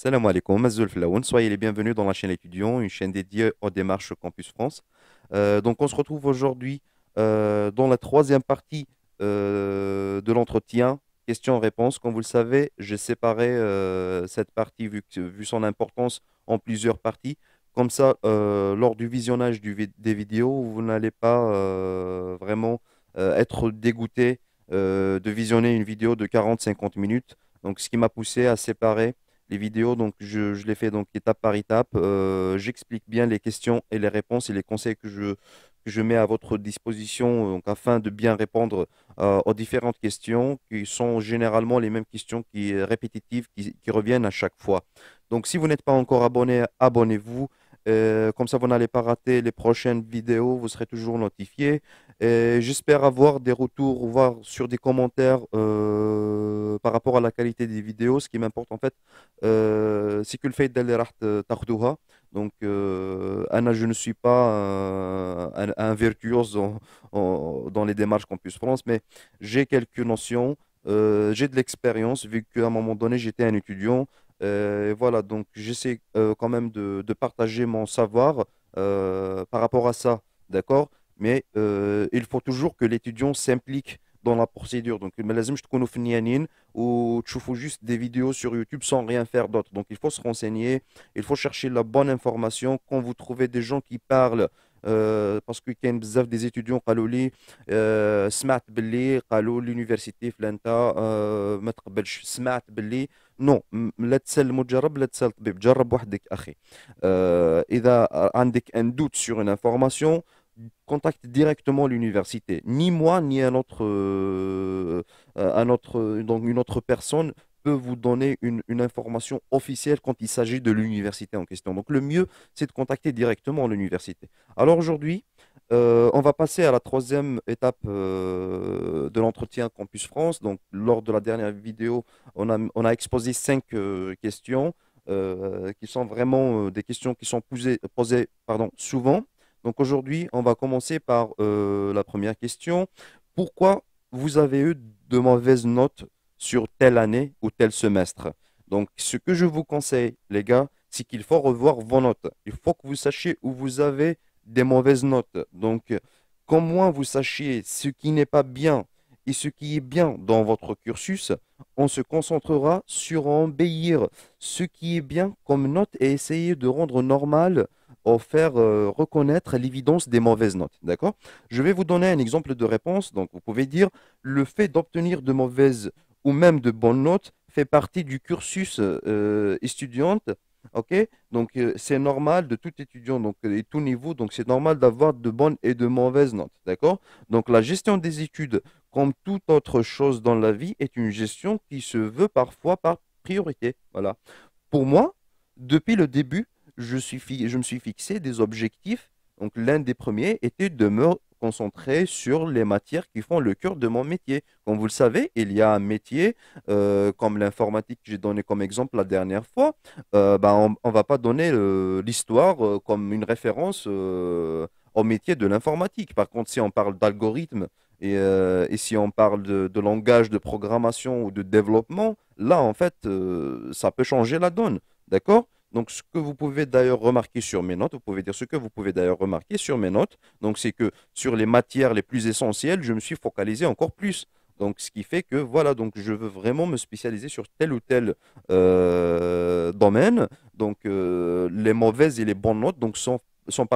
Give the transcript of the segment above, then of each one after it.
Salam alaikum, Soyez les bienvenus dans la chaîne étudiant, une chaîne dédiée aux démarches Campus France. Euh, donc, on se retrouve aujourd'hui euh, dans la troisième partie euh, de l'entretien, questions-réponses. Comme vous le savez, j'ai séparé cette partie, vu, son importance, en plusieurs parties. Comme ça, lors du visionnage des vidéos, vous n'allez pas vraiment être dégoûté de visionner une vidéo de 40-50 minutes. Donc, ce qui m'a poussé à séparer les vidéos, donc je, les fais donc étape par étape. Euh, j'explique bien les questions et les réponses et les conseils que je, que je mets à votre disposition euh, afin de bien répondre euh, aux différentes questions qui sont généralement les mêmes questions qui répétitives qui reviennent à chaque fois. Donc si vous n'êtes pas encore abonné, abonnez-vous. Euh, comme ça, vous n'allez pas rater les prochaines vidéos, vous serez toujours notifié. J'espère avoir des retours, voir sur des commentaires euh, par rapport à la qualité des vidéos. Ce qui m'importe en fait, euh, c'est que le fait d'aller donc, Anna, je ne suis pas un, virtuose dans les démarches Campus France, mais j'ai quelques notions, j'ai de l'expérience, vu qu'à un moment donné, j'étais un étudiant, euh, et voilà, donc j'essaie euh, quand même de, partager mon savoir euh, par rapport à ça, d'accord Mais il faut toujours que l'étudiant s'implique dans la procédure. Donc, il je te connais ou tu juste des vidéos sur YouTube sans rien faire d'autre. Donc, il faut se renseigner, il faut chercher la bonne information. Quand vous trouvez des gens qui parlent باسكو كاين بزاف دي زيتيديون قالوا لي سمعت باللي قالوا لونيفرسيتي فلانتا ما تقبلش سمعت باللي نو لا تسال المجرب لا تسال الطبيب جرب وحدك اخي اذا عندك ان دوت سور اون انفورماسيون contacte directement l'université. Ni moi, ni un autre, euh, un autre, donc une autre personne peut vous donner une, information officielle quand il s'agit de l'université en question. Donc le mieux, c'est de contacter directement l'université. Alors aujourd'hui, euh, on va passer à la troisième étape euh, de l'entretien Campus France. Donc, lors de la dernière vidéo, on a, exposé cinq euh, questions qui sont vraiment des questions qui sont posées, posées pardon, souvent. Donc aujourd'hui, on va commencer par la première question. Pourquoi vous avez eu de mauvaises notes sur telle année ou tel semestre. Donc, ce que je vous conseille, les gars, c'est qu'il faut revoir vos notes. Il faut que vous sachiez où vous avez des mauvaises notes. Donc, qu'au moins vous sachiez ce qui n'est pas bien et ce qui est bien dans votre cursus, on se concentrera sur obéir ce qui est bien comme note et essayer de rendre normal ou faire euh, reconnaître l'évidence des mauvaises notes. D'accord Je vais vous donner un exemple de réponse. Donc, vous pouvez dire le fait d'obtenir de mauvaises ou même de bonnes notes fait partie du cursus euh, étudiante. Ok, donc euh, c'est normal de tout étudiant, donc euh, et tout niveau, donc c'est normal d'avoir de bonnes et de mauvaises notes, d'accord Donc la gestion des études, comme toute autre chose dans la vie, est une gestion qui se veut parfois par priorité. Voilà. Pour moi, depuis le début, je, suis je me suis fixé des objectifs. Donc l'un des premiers était de me concentrer sur les matières qui font le cœur de mon métier. Comme vous le savez, il y a un métier euh, comme l'informatique que j'ai donné comme exemple la dernière fois. Euh, bah, on ne va pas donner l'histoire euh, comme une référence au métier de l'informatique. Par contre, si on parle d'algorithme et, si on parle de, langage de programmation ou de développement, là, en fait, ça peut changer la donne. D'accord donc, ce que vous pouvez d'ailleurs remarquer sur mes notes, vous pouvez dire ce que vous pouvez d'ailleurs remarquer sur mes notes, donc c'est que sur les matières les plus essentielles, je me suis focalisé encore plus. Donc, ce qui fait que voilà, donc je veux vraiment me spécialiser sur tel ou tel euh, domaine. Donc, euh, les mauvaises et les bonnes notes donc, sont sont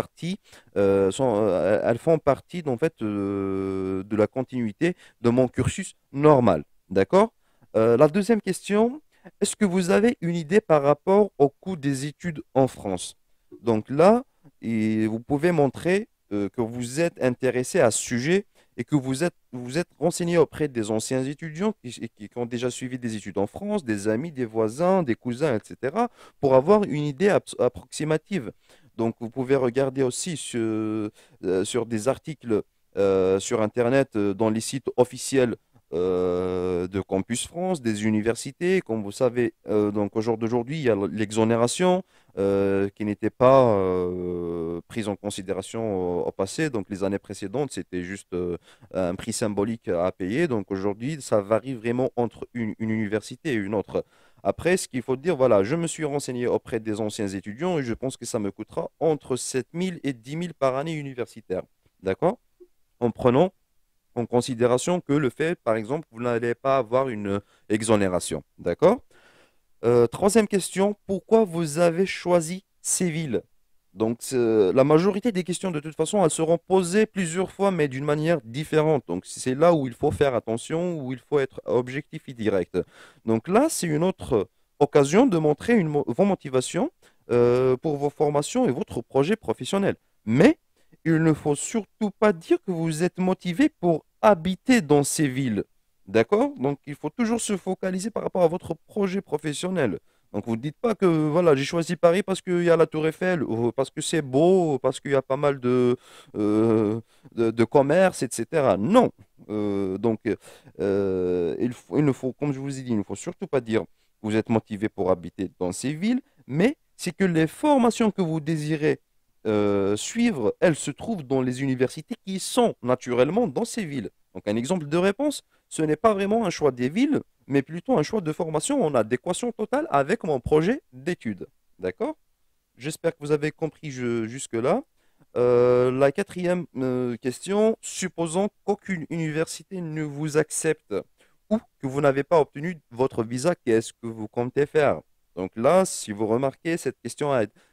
euh, elles font partie en fait de la continuité de mon cursus normal, d'accord. la deuxième question, est-ce que vous avez une idée par rapport au coût des études en France Donc là, vous pouvez montrer euh, que vous êtes intéressé à ce sujet et que vous êtes, vous êtes renseigné auprès des anciens étudiants qui, ont déjà suivi des études en France, des amis, des voisins, des cousins, etc., pour avoir une idée approximative. Donc, vous pouvez regarder aussi euh, sur, des articles euh, sur Internet, dans les sites officiels euh, de Campus France, des universités. Comme vous savez, euh, donc au jour d'aujourd'hui, il y a l'exonération euh, qui n'était pas prise en considération au, passé. Donc les années précédentes, c'était juste un prix symbolique à payer. Donc aujourd'hui, ça varie vraiment entre une, une université et une autre. Après, ce qu'il faut dire, voilà, je me suis renseigné auprès des anciens étudiants et je pense que ça me coûtera entre 7 000 et 10 000 par année universitaire. D'accord En prenant en considération que le fait, par exemple, vous n'allez pas avoir une euh, exonération. D'accord euh, Troisième question, pourquoi vous avez choisi ces villes donc la majorité des questions, de toute façon, elles seront posées plusieurs fois, mais d'une manière différente. Donc c'est là où il faut faire attention, où il faut être objectif et direct. Donc là, c'est une autre occasion de montrer une, vos motivations euh, pour vos formations et votre projet professionnel. Mais il ne faut surtout pas dire que vous êtes motivé pour habiter dans ces villes. D'accord Donc, il faut toujours se focaliser par rapport à votre projet professionnel. Donc, vous ne dites pas que voilà, j'ai choisi Paris parce qu'il y a la Tour Eiffel, ou parce que c'est beau, parce qu'il y a pas mal de, euh, de, commerce, etc. Non. Euh, donc, euh, il, il ne faut, comme je vous ai dit, il ne faut surtout pas dire que vous êtes motivé pour habiter dans ces villes, mais c'est que les formations que vous désirez euh, suivre, elle se trouve dans les universités qui sont naturellement dans ces villes. Donc un exemple de réponse, ce n'est pas vraiment un choix des villes, mais plutôt un choix de formation en adéquation totale avec mon projet d'études. D'accord J'espère que vous avez compris jusque-là. Euh, la quatrième euh, question, supposons qu'aucune université ne vous accepte ou que vous n'avez pas obtenu votre visa, qu'est-ce que vous comptez faire donc là, si vous remarquez, cette question,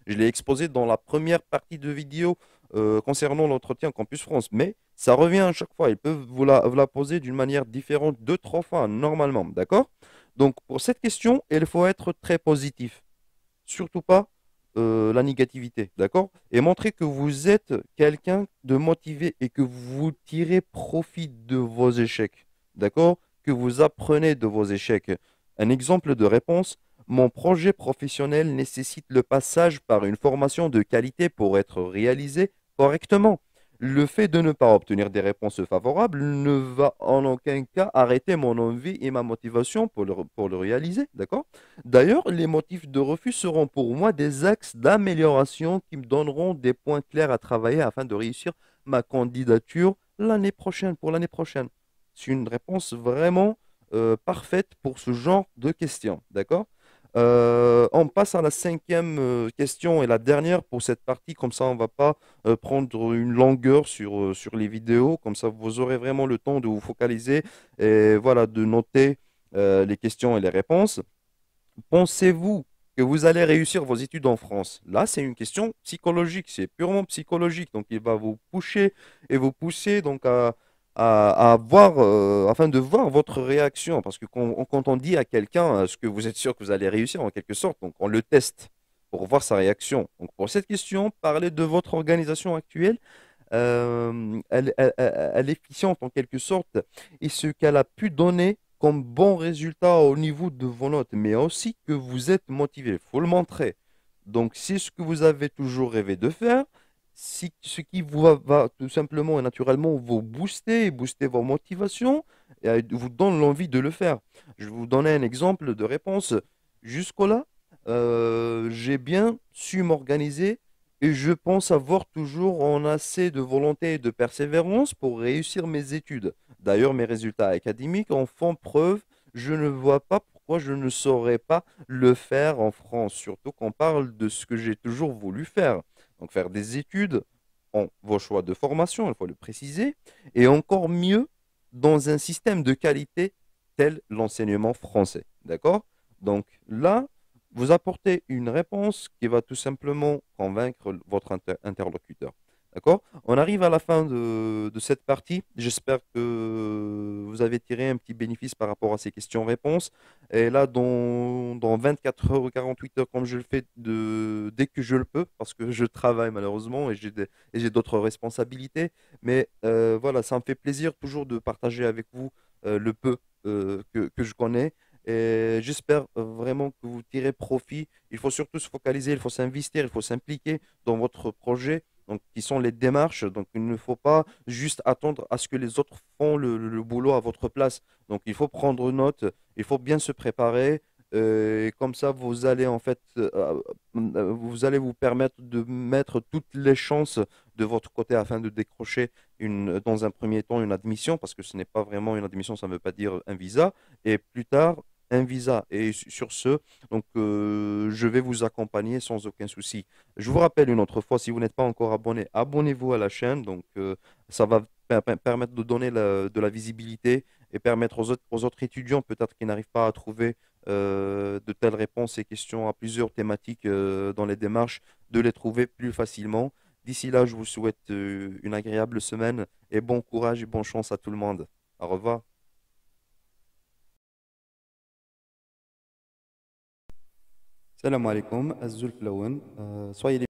je l'ai exposée dans la première partie de vidéo euh, concernant l'entretien Campus France, mais ça revient à chaque fois. Ils peuvent vous la, poser d'une manière différente deux, trois fois normalement, d'accord Donc pour cette question, il faut être très positif. Surtout pas euh, la négativité, d'accord Et montrer que vous êtes quelqu'un de motivé et que vous tirez profit de vos échecs, d'accord Que vous apprenez de vos échecs. Un exemple de réponse, mon projet professionnel nécessite le passage par une formation de qualité pour être réalisé correctement. Le fait de ne pas obtenir des réponses favorables ne va en aucun cas arrêter mon envie et ma motivation pour le, pour le réaliser, d'accord D'ailleurs, les motifs de refus seront pour moi des axes d'amélioration qui me donneront des points clairs à travailler afin de réussir ma candidature l'année prochaine, pour l'année prochaine. C'est une réponse vraiment euh, parfaite pour ce genre de questions, d'accord euh, on passe à la cinquième euh, question et la dernière pour cette partie, comme ça on ne va pas euh, prendre une longueur sur, sur les vidéos, comme ça vous aurez vraiment le temps de vous focaliser et voilà, de noter les questions et les réponses. Pensez-vous que vous allez réussir vos études en France Là, c'est une question psychologique, c'est purement psychologique, donc il va vous pousser et vous pousser donc à à, voir, euh, afin de voir votre réaction. Parce que quand, on dit à quelqu'un euh, ce que vous êtes sûr que vous allez réussir, en quelque sorte, donc on le teste pour voir sa réaction. pour cette question, parlez de votre organisation actuelle. Euh, elle, est efficiente en quelque sorte et ce qu'elle a pu donner comme bon résultat au niveau de vos notes, mais aussi que vous êtes motivé. Il faut le montrer. Donc, c'est ce que vous avez toujours rêvé de faire ce qui vous va, tout simplement et naturellement vous booster, booster vos motivations et vous donne l'envie de le faire. Je vais vous donner un exemple de réponse. jusquau là euh, j'ai bien su m'organiser et je pense avoir toujours en assez de volonté et de persévérance pour réussir mes études. D'ailleurs, mes résultats académiques en font preuve. Je ne vois pas pourquoi je ne saurais pas le faire en France, surtout qu'on parle de ce que j'ai toujours voulu faire. Donc faire des études en vos choix de formation, il faut le préciser, et encore mieux dans un système de qualité tel l'enseignement français. D'accord Donc là, vous apportez une réponse qui va tout simplement convaincre votre interlocuteur. D'accord On arrive à la fin de, cette partie. J'espère que vous avez tiré un petit bénéfice par rapport à ces questions-réponses. Et là, dans, 24 heures ou 48 heures, comme je le fais dès que je le peux, parce que je travaille malheureusement et j'ai d'autres responsabilités. Mais euh, voilà, ça me fait plaisir toujours de partager avec vous euh, le peu euh, que, que je connais. Et j'espère vraiment que vous tirez profit. Il faut surtout se focaliser, il faut s'investir, il faut s'impliquer dans votre projet donc qui sont les démarches. Donc il ne faut pas juste attendre à ce que les autres font le, boulot à votre place. Donc il faut prendre note, il faut bien se préparer. Euh, et comme ça, vous allez en fait, euh, euh, vous allez vous permettre de mettre toutes les chances de votre côté afin de décrocher une, dans un premier temps une admission, parce que ce n'est pas vraiment une admission, ça ne veut pas dire un visa. Et plus tard, un visa. Et sur ce, donc, euh, je vais vous accompagner sans aucun souci. Je vous rappelle une autre fois, si vous n'êtes pas encore abonné, abonnez-vous à la chaîne. Donc, euh, ça va permettre de donner de la visibilité et permettre aux autres, étudiants peut-être qui n'arrivent pas à trouver euh, de telles réponses et questions à plusieurs thématiques dans les démarches, de les trouver plus facilement. D'ici là, je vous souhaite une agréable semaine et bon courage et bonne chance à tout le monde. Au revoir. السلام عليكم الزول الاول سوي آه،